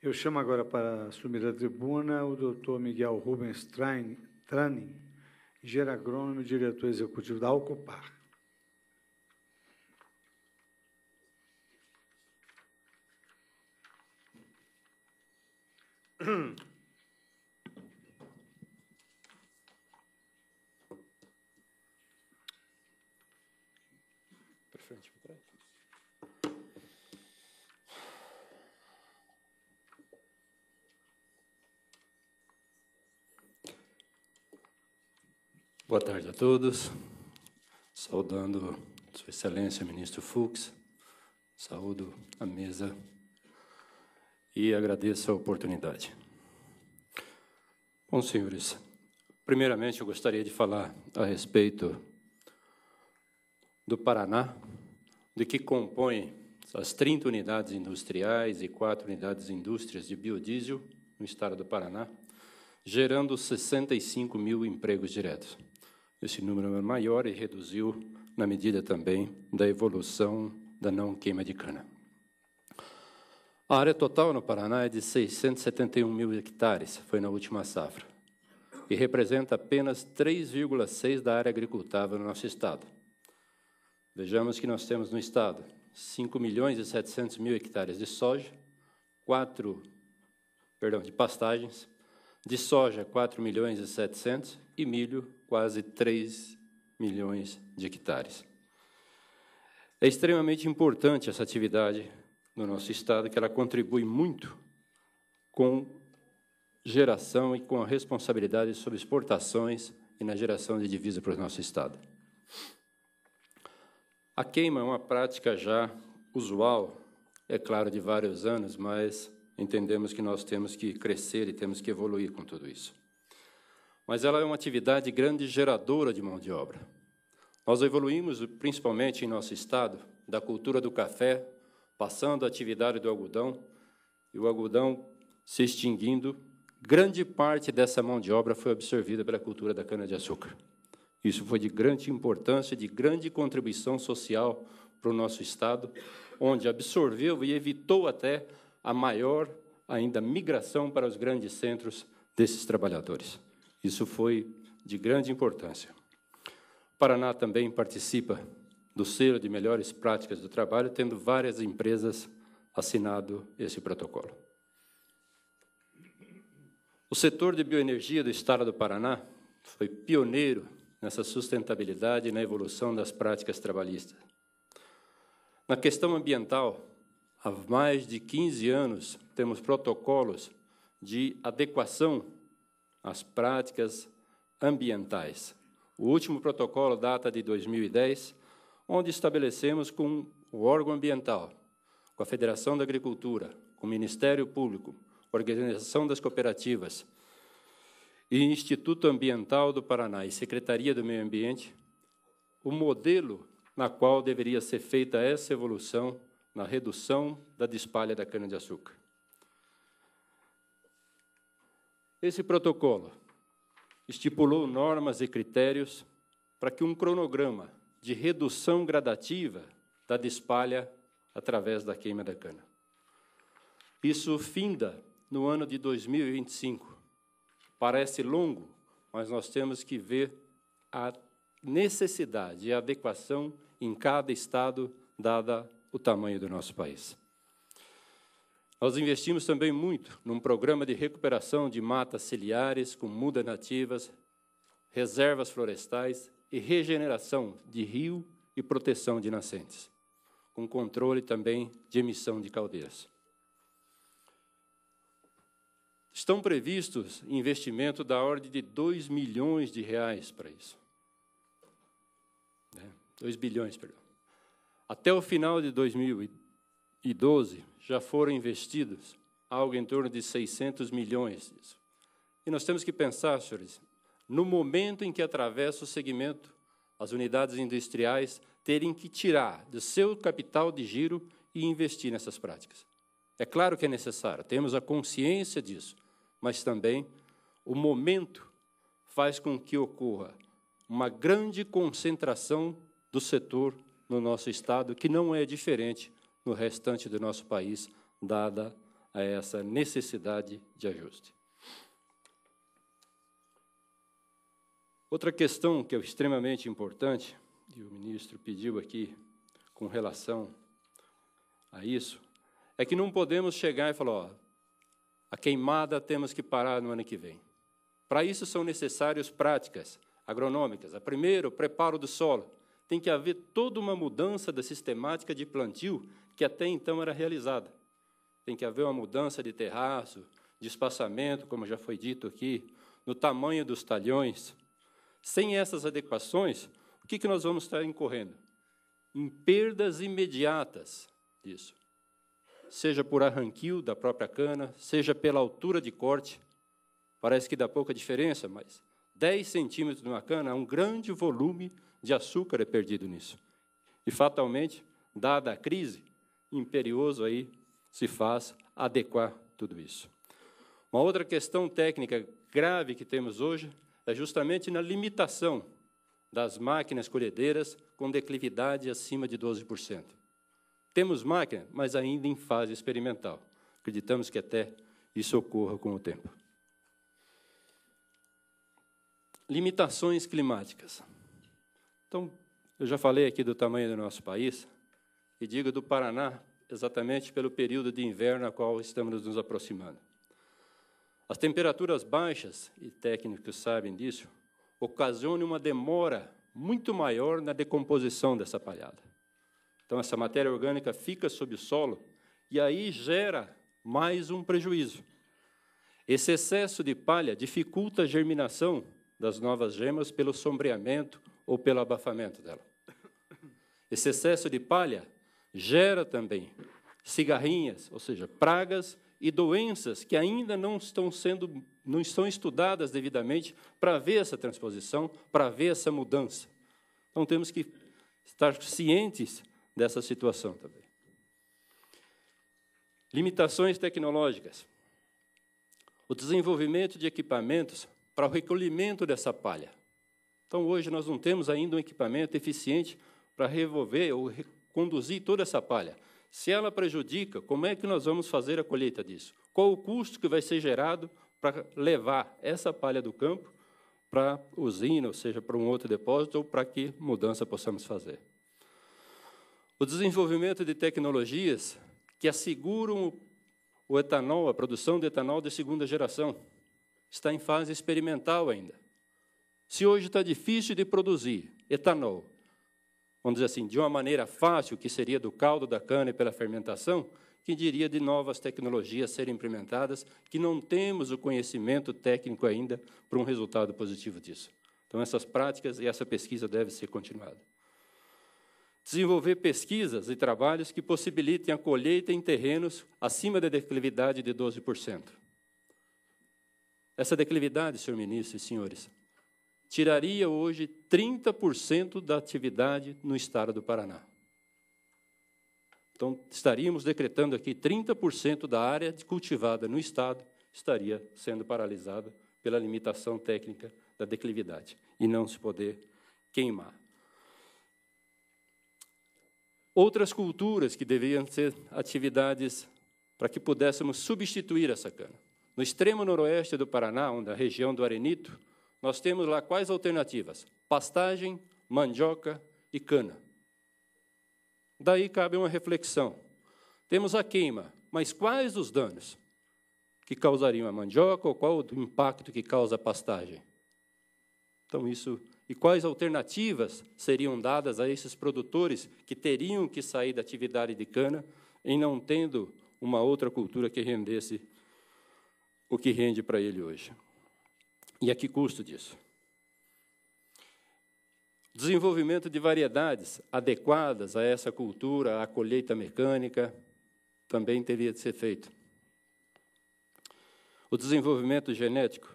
Eu chamo agora para assumir a tribuna o doutor Miguel Rubens Trani, engenheiro agrônomo e diretor executivo da Alcopar. Boa tarde a todos. Saudando Sua Excelência, Ministro Fux. Saúdo a mesa e agradeço a oportunidade. Bom, senhores, primeiramente eu gostaria de falar a respeito do Paraná, de que compõe as 30 unidades industriais e 4 unidades indústrias de biodiesel no estado do Paraná, gerando 65 mil empregos diretos esse número é maior e reduziu na medida também da evolução da não queima de cana. A área total no Paraná é de 671 mil hectares, foi na última safra, e representa apenas 3,6% da área agricultável no nosso estado. Vejamos que nós temos no estado 5 milhões e 700 mil hectares de soja, 4, perdão, de pastagens, de soja 4 milhões e 700 e milho quase 3 milhões de hectares. É extremamente importante essa atividade no nosso estado, que ela contribui muito com geração e com a responsabilidade sobre exportações e na geração de divisa para o nosso estado. A queima é uma prática já usual, é claro, de vários anos, mas entendemos que nós temos que crescer e temos que evoluir com tudo isso mas ela é uma atividade grande geradora de mão de obra. Nós evoluímos, principalmente em nosso estado, da cultura do café, passando a atividade do algodão, e o algodão se extinguindo, grande parte dessa mão de obra foi absorvida pela cultura da cana-de-açúcar. Isso foi de grande importância, de grande contribuição social para o nosso Estado, onde absorveu e evitou até a maior ainda migração para os grandes centros desses trabalhadores. Isso foi de grande importância. O Paraná também participa do selo de melhores práticas do trabalho, tendo várias empresas assinado esse protocolo. O setor de bioenergia do Estado do Paraná foi pioneiro nessa sustentabilidade e na evolução das práticas trabalhistas. Na questão ambiental, há mais de 15 anos temos protocolos de adequação as práticas ambientais. O último protocolo data de 2010, onde estabelecemos com o órgão ambiental, com a Federação da Agricultura, com o Ministério Público, Organização das Cooperativas e Instituto Ambiental do Paraná e Secretaria do Meio Ambiente, o modelo na qual deveria ser feita essa evolução na redução da despalha da cana-de-açúcar. Esse protocolo estipulou normas e critérios para que um cronograma de redução gradativa da despalha através da queima da cana. Isso finda no ano de 2025. Parece longo, mas nós temos que ver a necessidade e adequação em cada estado, dada o tamanho do nosso país. Nós investimos também muito num programa de recuperação de matas ciliares com mudas nativas, reservas florestais e regeneração de rio e proteção de nascentes, com controle também de emissão de caldeiras. Estão previstos investimento da ordem de 2 milhões de reais para isso. 2 né? bilhões, perdão. Até o final de 2012, já foram investidos, algo em torno de 600 milhões disso. E nós temos que pensar, senhores, no momento em que atravessa o segmento, as unidades industriais terem que tirar do seu capital de giro e investir nessas práticas. É claro que é necessário, temos a consciência disso, mas também o momento faz com que ocorra uma grande concentração do setor no nosso estado, que não é diferente no restante do nosso país, dada a essa necessidade de ajuste. Outra questão que é extremamente importante, e o ministro pediu aqui com relação a isso, é que não podemos chegar e falar: ó, a queimada temos que parar no ano que vem. Para isso são necessárias práticas agronômicas. A primeira, o preparo do solo. Tem que haver toda uma mudança da sistemática de plantio que até então era realizada. Tem que haver uma mudança de terraço, de espaçamento, como já foi dito aqui, no tamanho dos talhões. Sem essas adequações, o que, que nós vamos estar incorrendo? Em perdas imediatas disso. Seja por arranquio da própria cana, seja pela altura de corte. Parece que dá pouca diferença, mas 10 centímetros de uma cana, um grande volume de açúcar é perdido nisso. E fatalmente, dada a crise, imperioso aí se faz adequar tudo isso. Uma outra questão técnica grave que temos hoje é justamente na limitação das máquinas colhedeiras com declividade acima de 12%. Temos máquina, mas ainda em fase experimental. Acreditamos que até isso ocorra com o tempo. Limitações climáticas. Então, eu já falei aqui do tamanho do nosso país, e digo do Paraná, exatamente pelo período de inverno a qual estamos nos aproximando. As temperaturas baixas, e técnicos sabem disso, ocasionam uma demora muito maior na decomposição dessa palhada. Então, essa matéria orgânica fica sob o solo e aí gera mais um prejuízo. Esse excesso de palha dificulta a germinação das novas gemas pelo sombreamento ou pelo abafamento dela. Esse excesso de palha Gera também cigarrinhas, ou seja, pragas e doenças que ainda não estão sendo não estão estudadas devidamente para ver essa transposição, para ver essa mudança. Então temos que estar cientes dessa situação também. Limitações tecnológicas. O desenvolvimento de equipamentos para o recolhimento dessa palha. Então hoje nós não temos ainda um equipamento eficiente para remover ou conduzir toda essa palha? Se ela prejudica, como é que nós vamos fazer a colheita disso? Qual o custo que vai ser gerado para levar essa palha do campo para a usina, ou seja, para um outro depósito, ou para que mudança possamos fazer? O desenvolvimento de tecnologias que asseguram o etanol, a produção de etanol de segunda geração, está em fase experimental ainda. Se hoje está difícil de produzir etanol vamos dizer assim, de uma maneira fácil, que seria do caldo da cana e pela fermentação, que diria de novas tecnologias serem implementadas, que não temos o conhecimento técnico ainda para um resultado positivo disso. Então, essas práticas e essa pesquisa devem ser continuadas. Desenvolver pesquisas e trabalhos que possibilitem a colheita em terrenos acima da declividade de 12%. Essa declividade, senhor ministro e senhores, tiraria hoje 30% da atividade no estado do Paraná. Então, estaríamos decretando aqui 30% da área cultivada no estado estaria sendo paralisada pela limitação técnica da declividade e não se poder queimar. Outras culturas que deveriam ser atividades para que pudéssemos substituir a sacana. No extremo noroeste do Paraná, onde a região do Arenito, nós temos lá quais alternativas? Pastagem, mandioca e cana. Daí cabe uma reflexão. Temos a queima, mas quais os danos que causariam a mandioca ou qual o impacto que causa a pastagem? Então isso e quais alternativas seriam dadas a esses produtores que teriam que sair da atividade de cana em não tendo uma outra cultura que rendesse o que rende para ele hoje? E a que custo disso? Desenvolvimento de variedades adequadas a essa cultura, à colheita mecânica, também teria de ser feito. O desenvolvimento genético.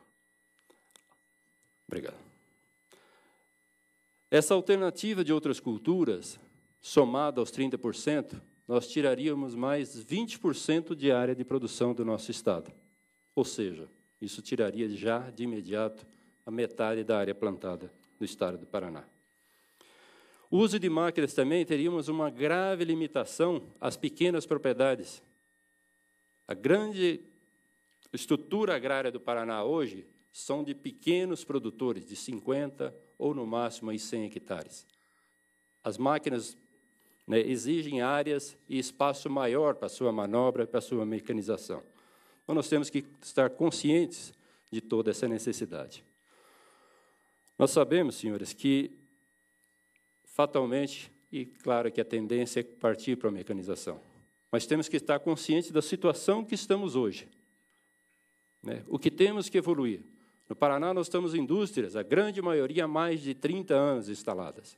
Obrigado. Essa alternativa de outras culturas, somada aos 30%, nós tiraríamos mais 20% de área de produção do nosso estado. Ou seja, isso tiraria já de imediato a metade da área plantada do estado do Paraná. O uso de máquinas também teríamos uma grave limitação às pequenas propriedades. A grande estrutura agrária do Paraná hoje são de pequenos produtores, de 50 ou no máximo 100 hectares. As máquinas né, exigem áreas e espaço maior para sua manobra, para sua mecanização mas nós temos que estar conscientes de toda essa necessidade. Nós sabemos, senhores, que fatalmente, e claro que a tendência é partir para a mecanização, mas temos que estar conscientes da situação que estamos hoje. Né? O que temos que evoluir? No Paraná, nós temos indústrias, a grande maioria há mais de 30 anos instaladas.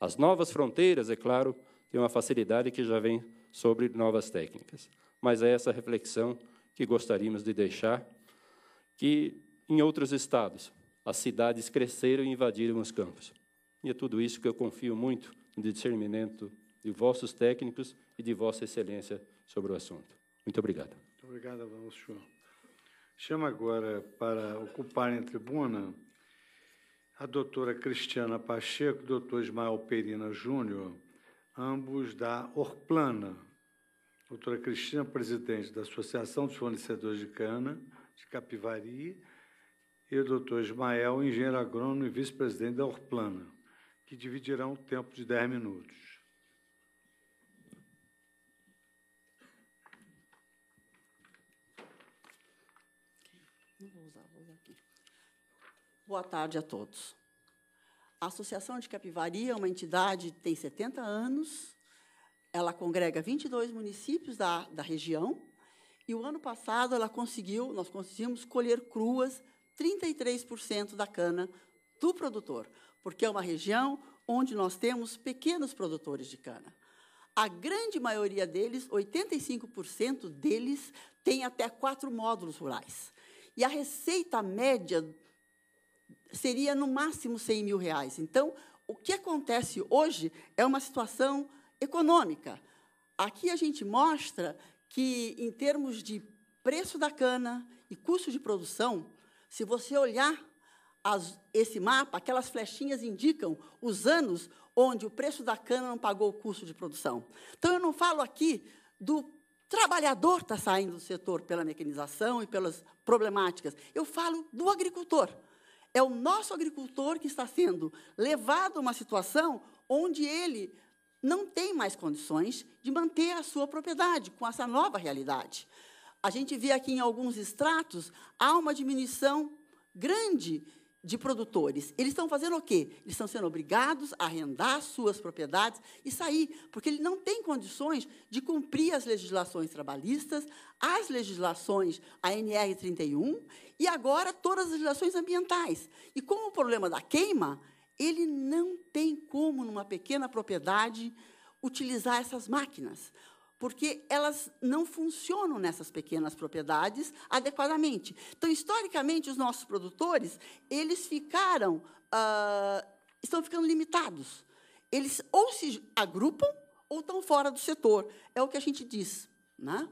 As novas fronteiras, é claro, têm uma facilidade que já vem sobre novas técnicas. Mas é essa reflexão que gostaríamos de deixar, que em outros estados as cidades cresceram e invadiram os campos. E é tudo isso que eu confio muito no discernimento de vossos técnicos e de vossa excelência sobre o assunto. Muito obrigado. Muito obrigado, vamos Senhor. Chamo agora para ocuparem em tribuna a doutora Cristiana Pacheco e o doutor Ismael Perina Júnior, ambos da Orplana doutora Cristina, presidente da Associação dos Fornecedores de Cana, de Capivari, e o doutor Ismael, engenheiro agrônomo e vice-presidente da Orplana, que dividirão o tempo de 10 minutos. Boa tarde a todos. A Associação de Capivari é uma entidade que tem 70 anos ela congrega 22 municípios da, da região e o ano passado ela conseguiu, nós conseguimos colher cruas 33% da cana do produtor, porque é uma região onde nós temos pequenos produtores de cana. A grande maioria deles, 85% deles, tem até quatro módulos rurais. E a receita média seria no máximo 100 mil reais. Então, o que acontece hoje é uma situação econômica. Aqui a gente mostra que, em termos de preço da cana e custo de produção, se você olhar as, esse mapa, aquelas flechinhas indicam os anos onde o preço da cana não pagou o custo de produção. Então, eu não falo aqui do trabalhador está saindo do setor pela mecanização e pelas problemáticas. Eu falo do agricultor. É o nosso agricultor que está sendo levado a uma situação onde ele não tem mais condições de manter a sua propriedade com essa nova realidade. A gente vê aqui em alguns extratos há uma diminuição grande de produtores. Eles estão fazendo o quê? Eles estão sendo obrigados a arrendar suas propriedades e sair, porque ele não tem condições de cumprir as legislações trabalhistas, as legislações ANR 31 e agora todas as legislações ambientais. E com o problema da queima, ele não tem como, numa pequena propriedade, utilizar essas máquinas, porque elas não funcionam nessas pequenas propriedades adequadamente. Então, historicamente, os nossos produtores, eles ficaram, ah, estão ficando limitados. Eles ou se agrupam ou estão fora do setor. É o que a gente diz. Né?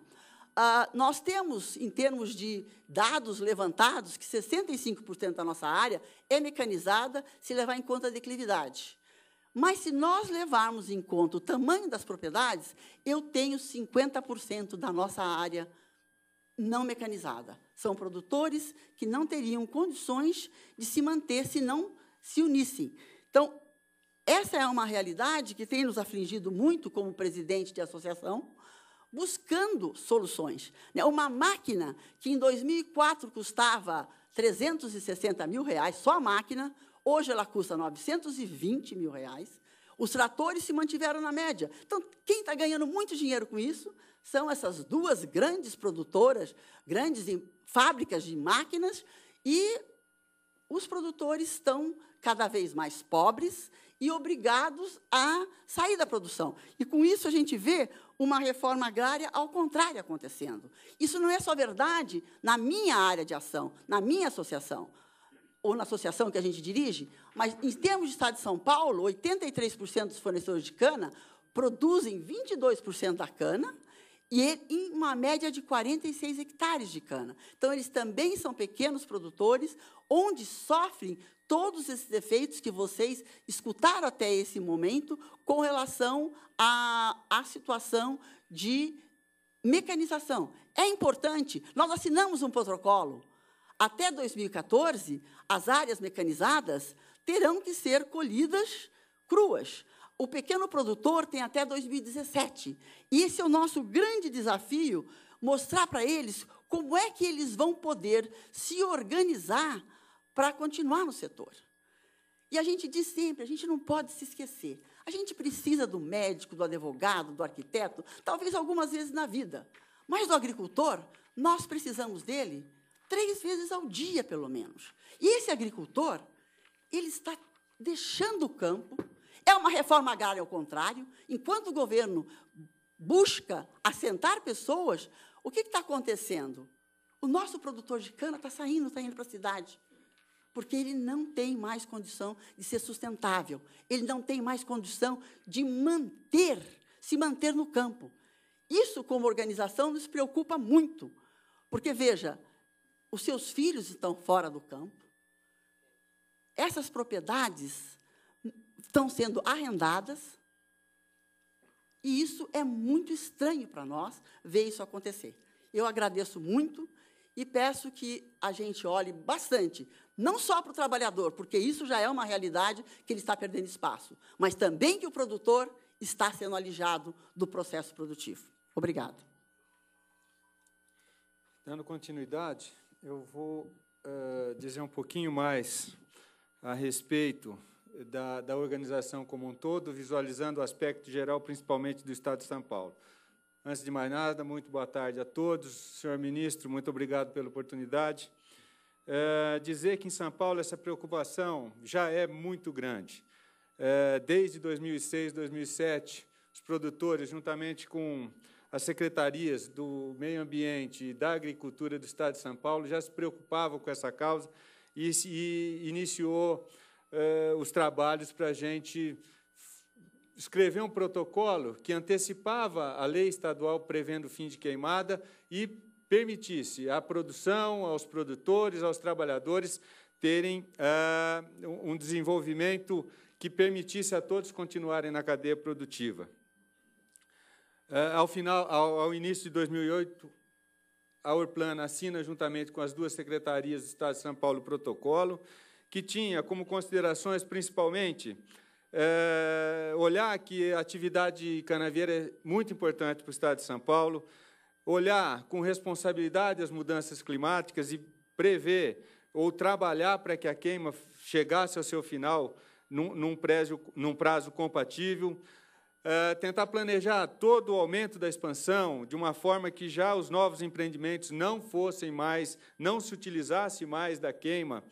ah, nós temos, em termos de dados levantados, que 65% da nossa área é mecanizada se levar em conta a declividade. Mas se nós levarmos em conta o tamanho das propriedades, eu tenho 50% da nossa área não mecanizada. São produtores que não teriam condições de se manter se não se unissem. Então, essa é uma realidade que tem nos afligido muito como presidente de associação, buscando soluções. Né? Uma máquina que em 2004 custava 360 mil reais, só a máquina, hoje ela custa 920 mil reais. Os tratores se mantiveram na média. Então, quem está ganhando muito dinheiro com isso são essas duas grandes produtoras, grandes fábricas de máquinas, e os produtores estão cada vez mais pobres e obrigados a sair da produção. E com isso a gente vê uma reforma agrária ao contrário acontecendo. Isso não é só verdade na minha área de ação, na minha associação, ou na associação que a gente dirige, mas em termos de Estado de São Paulo, 83% dos fornecedores de cana produzem 22% da cana e em uma média de 46 hectares de cana. Então, eles também são pequenos produtores, onde sofrem todos esses efeitos que vocês escutaram até esse momento com relação à, à situação de mecanização. É importante, nós assinamos um protocolo. Até 2014, as áreas mecanizadas terão que ser colhidas cruas o pequeno produtor tem até 2017. E esse é o nosso grande desafio, mostrar para eles como é que eles vão poder se organizar para continuar no setor. E a gente diz sempre, a gente não pode se esquecer. A gente precisa do médico, do advogado, do arquiteto, talvez algumas vezes na vida. Mas do agricultor, nós precisamos dele três vezes ao dia, pelo menos. E esse agricultor, ele está deixando o campo é uma reforma agrária ao contrário. Enquanto o governo busca assentar pessoas, o que está acontecendo? O nosso produtor de cana está saindo, está indo para a cidade, porque ele não tem mais condição de ser sustentável, ele não tem mais condição de manter, se manter no campo. Isso, como organização, nos preocupa muito, porque, veja, os seus filhos estão fora do campo, essas propriedades estão sendo arrendadas. E isso é muito estranho para nós ver isso acontecer. Eu agradeço muito e peço que a gente olhe bastante, não só para o trabalhador, porque isso já é uma realidade que ele está perdendo espaço, mas também que o produtor está sendo alijado do processo produtivo. Obrigado. Dando continuidade, eu vou uh, dizer um pouquinho mais a respeito da, da organização como um todo, visualizando o aspecto geral, principalmente do Estado de São Paulo. Antes de mais nada, muito boa tarde a todos. Senhor ministro, muito obrigado pela oportunidade. É, dizer que em São Paulo essa preocupação já é muito grande. É, desde 2006, 2007, os produtores, juntamente com as secretarias do Meio Ambiente e da Agricultura do Estado de São Paulo, já se preocupavam com essa causa e, e iniciou eh, os trabalhos para a gente escrever um protocolo que antecipava a lei estadual prevendo o fim de queimada e permitisse à produção, aos produtores, aos trabalhadores terem eh, um desenvolvimento que permitisse a todos continuarem na cadeia produtiva. Eh, ao final, ao, ao início de 2008, a Orplan assina juntamente com as duas secretarias do Estado de São Paulo o protocolo que tinha como considerações principalmente é, olhar que a atividade canavieira é muito importante para o Estado de São Paulo, olhar com responsabilidade as mudanças climáticas e prever ou trabalhar para que a queima chegasse ao seu final num, num, num prazo compatível, é, tentar planejar todo o aumento da expansão de uma forma que já os novos empreendimentos não fossem mais, não se utilizasse mais da queima,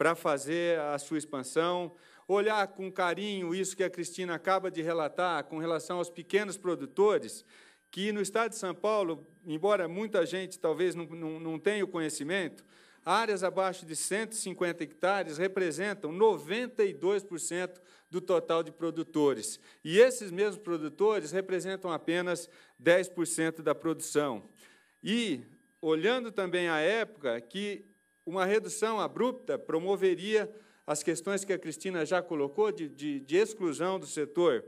para fazer a sua expansão, olhar com carinho isso que a Cristina acaba de relatar com relação aos pequenos produtores, que no estado de São Paulo, embora muita gente talvez não, não, não tenha o conhecimento, áreas abaixo de 150 hectares representam 92% do total de produtores. E esses mesmos produtores representam apenas 10% da produção. E, olhando também a época que uma redução abrupta promoveria as questões que a Cristina já colocou de, de, de exclusão do setor.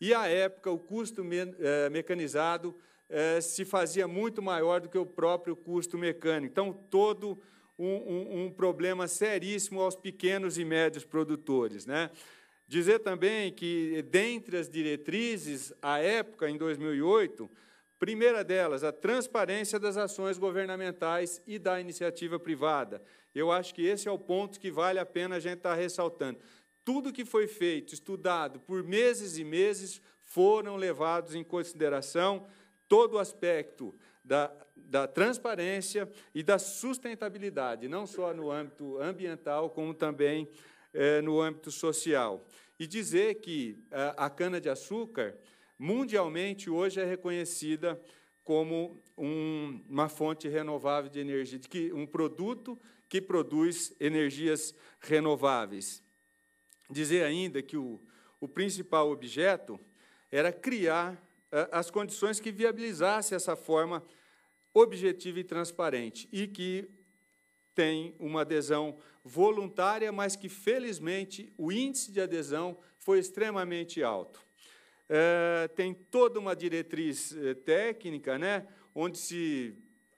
E, à época, o custo me, eh, mecanizado eh, se fazia muito maior do que o próprio custo mecânico. Então, todo um, um, um problema seríssimo aos pequenos e médios produtores. Né? Dizer também que, dentre as diretrizes, à época, em 2008, Primeira delas, a transparência das ações governamentais e da iniciativa privada. Eu acho que esse é o ponto que vale a pena a gente estar tá ressaltando. Tudo que foi feito, estudado por meses e meses, foram levados em consideração todo o aspecto da, da, transparência e da sustentabilidade, não só no âmbito ambiental, como também eh, no âmbito social. E dizer que eh, a cana-de-açúcar mundialmente hoje é reconhecida como um, uma fonte renovável de energia, de que, um produto que produz energias renováveis. Dizer ainda que o, o principal objeto era criar eh, as condições que viabilizasse essa forma objetiva e transparente, e que tem uma adesão voluntária, mas que, felizmente, o índice de adesão foi extremamente alto é, tem toda uma diretriz é, técnica, né, onde se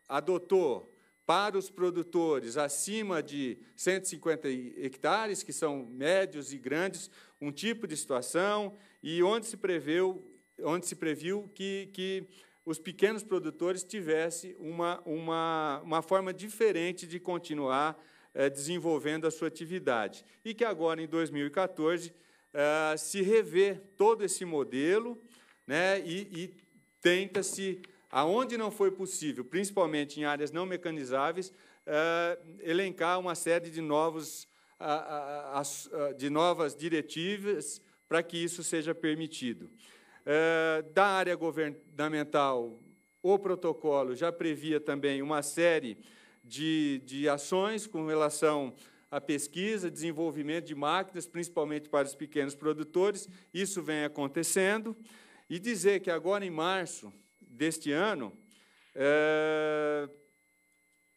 adotou para os produtores acima de 150 hectares, que são médios e grandes, um tipo de situação, e onde se preveu, onde se previu que, que os pequenos produtores tivessem uma, uma, uma forma diferente de continuar é, desenvolvendo a sua atividade. E que agora, em 2014, eh, se rever todo esse modelo né, e, e tenta-se, aonde não foi possível, principalmente em áreas não mecanizáveis, uh, elencar uma série de, novos, uh, de novas diretivas para que isso seja permitido. Eh, da área governamental, o protocolo já previa também uma série de, de ações com relação a pesquisa, desenvolvimento de máquinas, principalmente para os pequenos produtores. Isso vem acontecendo. E dizer que agora, em março deste ano, é,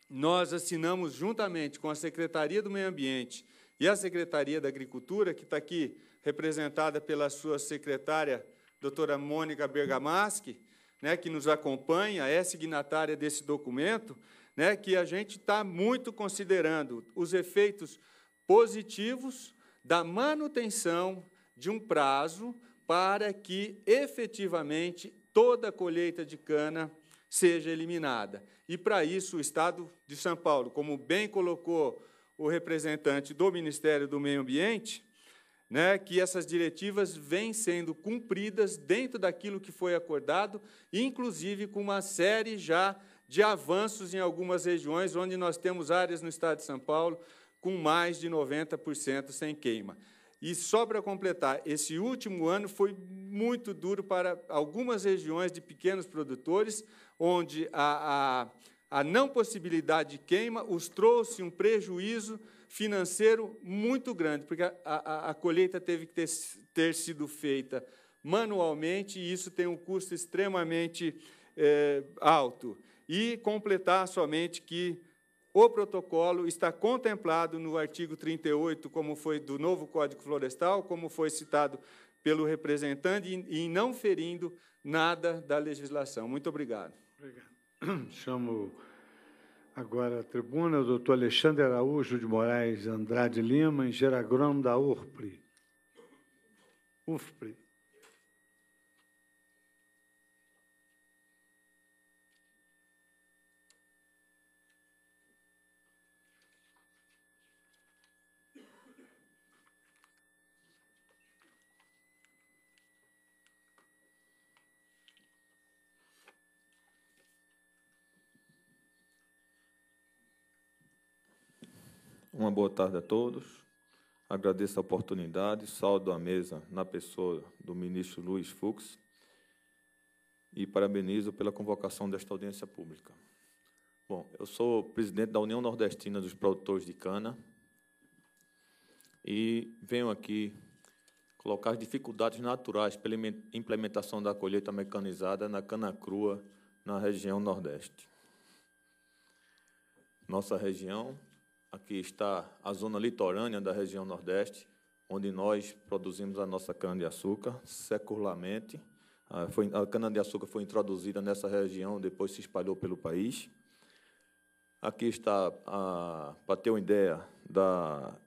nós assinamos juntamente com a Secretaria do Meio Ambiente e a Secretaria da Agricultura, que está aqui representada pela sua secretária, doutora Mônica Bergamaschi, né, que nos acompanha, é signatária desse documento, né, que a gente está muito considerando os efeitos positivos da manutenção de um prazo para que efetivamente toda a colheita de cana seja eliminada. E para isso, o Estado de São Paulo, como bem colocou o representante do Ministério do Meio Ambiente, né, que essas diretivas vêm sendo cumpridas dentro daquilo que foi acordado, inclusive com uma série já de avanços em algumas regiões, onde nós temos áreas no estado de São Paulo com mais de 90% sem queima. E só para completar, esse último ano foi muito duro para algumas regiões de pequenos produtores, onde a, a, a não possibilidade de queima os trouxe um prejuízo financeiro muito grande, porque a, a, a colheita teve que ter, ter sido feita manualmente, e isso tem um custo extremamente é, alto. E completar somente que o protocolo está contemplado no artigo 38, como foi do novo Código Florestal, como foi citado pelo representante, e não ferindo nada da legislação. Muito obrigado. Obrigado. Chamo agora a tribuna o doutor Alexandre Araújo de Moraes Andrade Lima, engenheiro agrônomo da URPRI. UFPRI. Uma boa tarde a todos. Agradeço a oportunidade, saldo a mesa na pessoa do ministro Luiz Fux e parabenizo pela convocação desta audiência pública. Bom, eu sou presidente da União Nordestina dos Produtores de Cana e venho aqui colocar as dificuldades naturais pela implementação da colheita mecanizada na cana crua na região Nordeste. Nossa região Aqui está a zona litorânea da região Nordeste, onde nós produzimos a nossa cana-de-açúcar secularmente. Ah, a cana-de-açúcar foi introduzida nessa região, depois se espalhou pelo país. Aqui está, para ter uma ideia, da,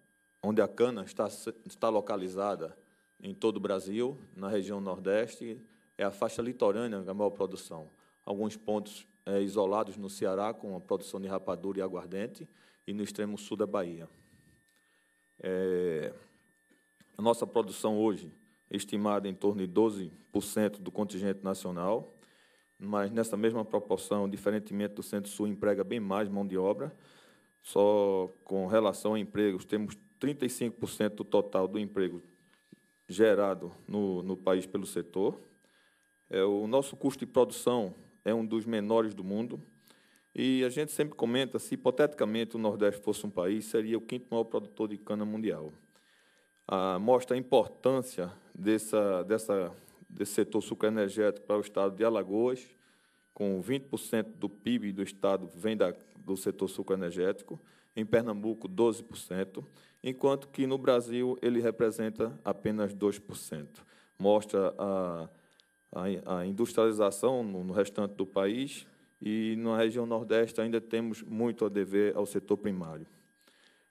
onde a cana está, está localizada em todo o Brasil, na região Nordeste, é a faixa litorânea da maior produção. Alguns pontos é, isolados no Ceará, com a produção de rapadura e aguardente, e no extremo sul da Bahia. É, a nossa produção hoje é estimada em torno de 12% do contingente nacional, mas nessa mesma proporção, diferentemente do Centro-Sul, emprega bem mais mão de obra. Só com relação a empregos, temos 35% do total do emprego gerado no, no país pelo setor. É, o nosso custo de produção é um dos menores do mundo, e a gente sempre comenta, se hipoteticamente o Nordeste fosse um país, seria o quinto maior produtor de cana mundial. Ah, mostra a importância dessa, dessa, desse setor sucroenergético para o estado de Alagoas, com 20% do PIB do estado vem da, do setor sucroenergético, em Pernambuco 12%, enquanto que no Brasil ele representa apenas 2%. Mostra a, a, a industrialização no, no restante do país e na região Nordeste ainda temos muito a dever ao setor primário.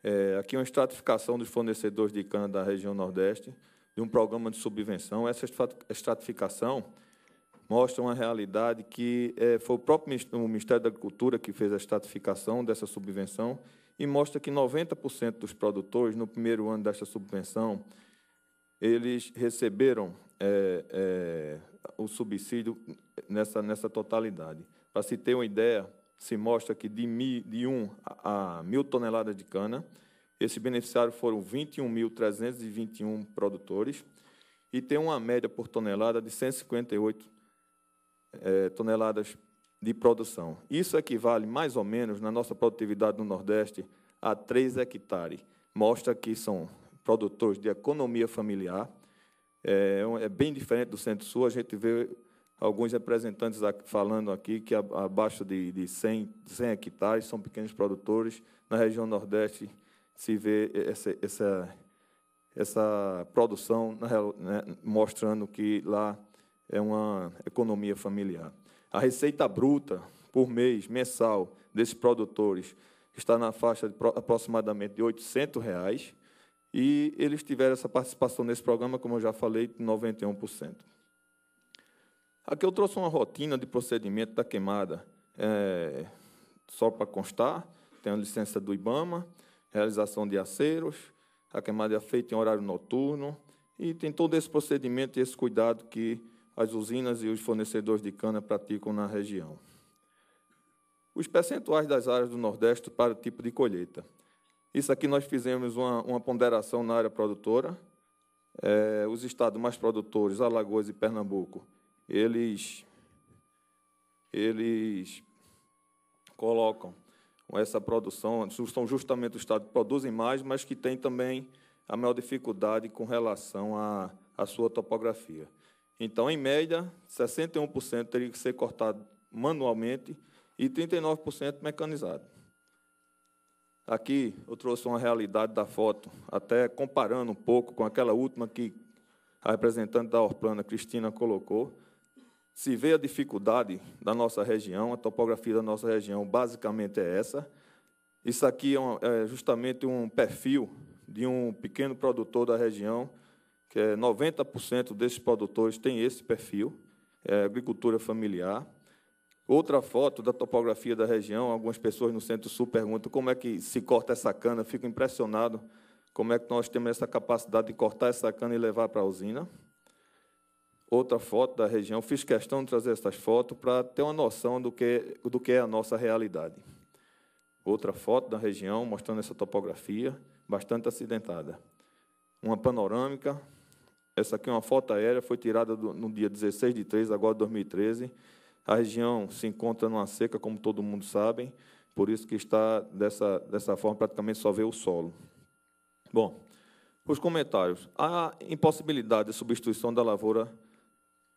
É, aqui é uma estratificação dos fornecedores de cana da região Nordeste, de um programa de subvenção. Essa estratificação mostra uma realidade que é, foi o próprio o Ministério da Agricultura que fez a estratificação dessa subvenção e mostra que 90% dos produtores, no primeiro ano desta subvenção, eles receberam é, é o subsídio nessa, nessa totalidade. Para se ter uma ideia, se mostra que de 1 a mil toneladas de cana, esse beneficiário foram 21.321 produtores e tem uma média por tonelada de 158 é, toneladas de produção. Isso equivale, mais ou menos, na nossa produtividade no Nordeste, a 3 hectares. Mostra que são produtores de economia familiar. É, é bem diferente do Centro-Sul. A gente vê alguns representantes falando aqui que abaixo de, de 100, 100 hectares são pequenos produtores. Na região Nordeste se vê essa, essa, essa produção né, mostrando que lá é uma economia familiar. A receita bruta por mês, mensal, desses produtores está na faixa de aproximadamente de R$ 800. Reais, e eles tiveram essa participação nesse programa, como eu já falei, de 91%. Aqui eu trouxe uma rotina de procedimento da queimada, é, só para constar, tem a licença do IBAMA, realização de aceiros, a queimada é feita em horário noturno, e tem todo esse procedimento e esse cuidado que as usinas e os fornecedores de cana praticam na região. Os percentuais das áreas do Nordeste para o tipo de colheita. Isso aqui nós fizemos uma, uma ponderação na área produtora. É, os estados mais produtores, Alagoas e Pernambuco, eles eles colocam essa produção, são justamente o Estado que produzem mais, mas que tem também a maior dificuldade com relação à, à sua topografia. Então, em média, 61% teria que ser cortado manualmente e 39% mecanizado. Aqui eu trouxe uma realidade da foto, até comparando um pouco com aquela última que a representante da Orplana, Cristina, colocou. Se vê a dificuldade da nossa região, a topografia da nossa região basicamente é essa. Isso aqui é, um, é justamente um perfil de um pequeno produtor da região, que é 90% desses produtores têm esse perfil, é agricultura familiar. Outra foto da topografia da região, algumas pessoas no Centro-Sul perguntam como é que se corta essa cana, fico impressionado como é que nós temos essa capacidade de cortar essa cana e levar para a usina outra foto da região. Fiz questão de trazer essas fotos para ter uma noção do que, do que é a nossa realidade. Outra foto da região mostrando essa topografia bastante acidentada. Uma panorâmica. Essa aqui é uma foto aérea, foi tirada do, no dia 16 de 3 agora de 2013. A região se encontra numa seca, como todo mundo sabe, por isso que está dessa, dessa forma, praticamente só vê o solo. Bom, os comentários. A impossibilidade de substituição da lavoura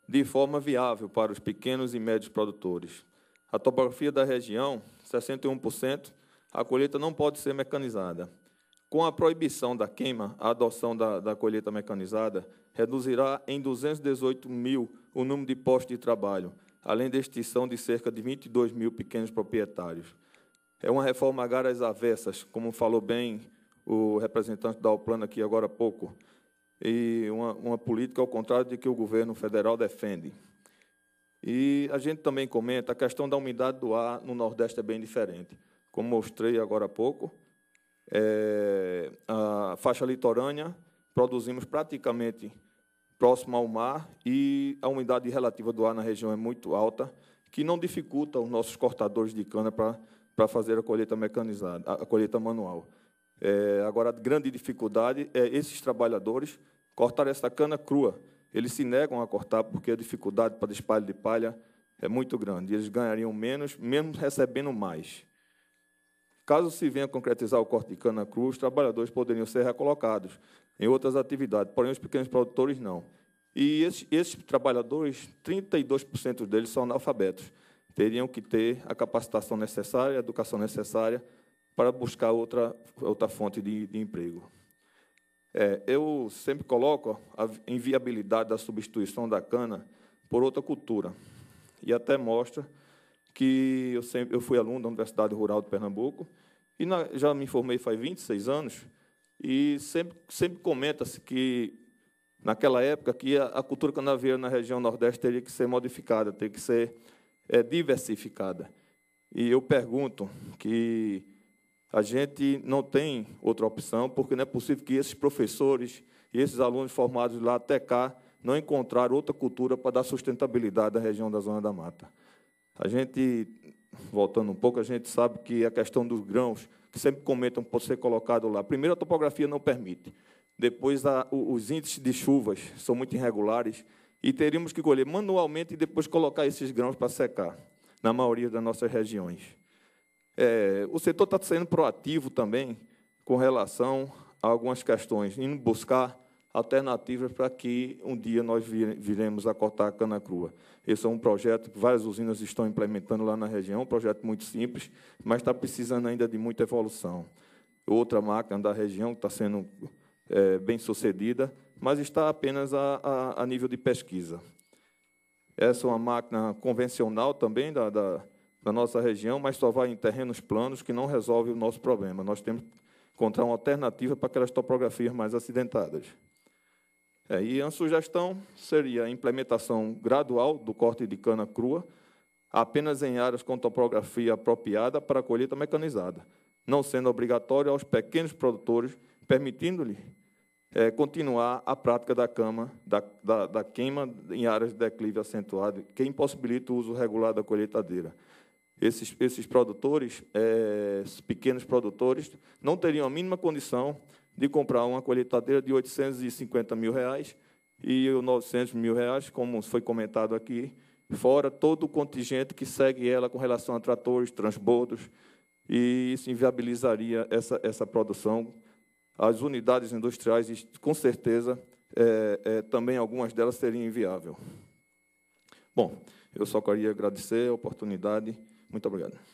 de forma viável para os pequenos e médios produtores. A topografia da região, 61%, a colheita não pode ser mecanizada. Com a proibição da queima, a adoção da, da colheita mecanizada reduzirá em 218 mil o número de postos de trabalho, além da extinção de cerca de 22 mil pequenos proprietários. É uma reforma agrária às avessas, como falou bem o representante da Alplano aqui agora há pouco e uma, uma política ao contrário de que o governo federal defende. E a gente também comenta a questão da umidade do ar no Nordeste é bem diferente. Como mostrei agora há pouco, é, a faixa litorânea produzimos praticamente próximo ao mar e a umidade relativa do ar na região é muito alta, que não dificulta os nossos cortadores de cana para fazer a colheita mecanizada, a colheita manual. É, agora, a grande dificuldade é esses trabalhadores cortar essa cana crua. Eles se negam a cortar porque a dificuldade para despalho de palha é muito grande. Eles ganhariam menos, mesmo recebendo mais. Caso se venha a concretizar o corte de cana crua, os trabalhadores poderiam ser recolocados em outras atividades, porém os pequenos produtores não. E esses, esses trabalhadores, 32% deles são analfabetos. Teriam que ter a capacitação necessária, a educação necessária para buscar outra, outra fonte de, de emprego. É, eu sempre coloco a inviabilidade da substituição da cana por outra cultura. E até mostra que eu, sempre, eu fui aluno da Universidade Rural de Pernambuco e na, já me formei faz 26 anos e sempre, sempre comenta-se que naquela época que a, a, cultura canavieira na região nordeste teria que ser modificada, teria que ser é, diversificada. E eu pergunto que a gente não tem outra opção, porque não é possível que esses professores e esses alunos formados lá até cá não encontraram outra cultura para dar sustentabilidade à região da Zona da Mata. A gente, voltando um pouco, a gente sabe que a questão dos grãos, que sempre comentam pode ser colocado lá. Primeiro, a topografia não permite. Depois, a, os índices de chuvas são muito irregulares e teríamos que colher manualmente e depois colocar esses grãos para secar, na maioria das nossas regiões. É, o setor está sendo proativo também com relação a algumas questões, indo buscar alternativas para que um dia nós viremos a cortar a cana crua. Esse é um projeto que várias usinas estão implementando lá na região, um projeto muito simples, mas está precisando ainda de muita evolução. Outra máquina da região está sendo é, bem sucedida, mas está apenas a, a, a, nível de pesquisa. Essa é uma máquina convencional também da, da na nossa região, mas só vai em terrenos planos que não resolve o nosso problema. Nós temos que encontrar uma alternativa para aquelas topografias mais acidentadas. É, e a sugestão seria a implementação gradual do corte de cana crua, apenas em áreas com topografia apropriada para a colheita mecanizada, não sendo obrigatório aos pequenos produtores, permitindo-lhe é, continuar a prática da, cama, da, da, da queima em áreas de declive acentuado, que impossibilita o uso regular da colheitadeira. Esses, esses produtores, é, pequenos produtores, não teriam a mínima condição de comprar uma colheitadeira de 850 mil reais e 900 mil reais, como foi comentado aqui, fora todo o contingente que segue ela com relação a tratores, transbordos, e isso inviabilizaria essa, essa produção. As unidades industriais, com certeza, é, é, também algumas delas seriam inviáveis. Bom, eu só queria agradecer a oportunidade. Muito obrigado.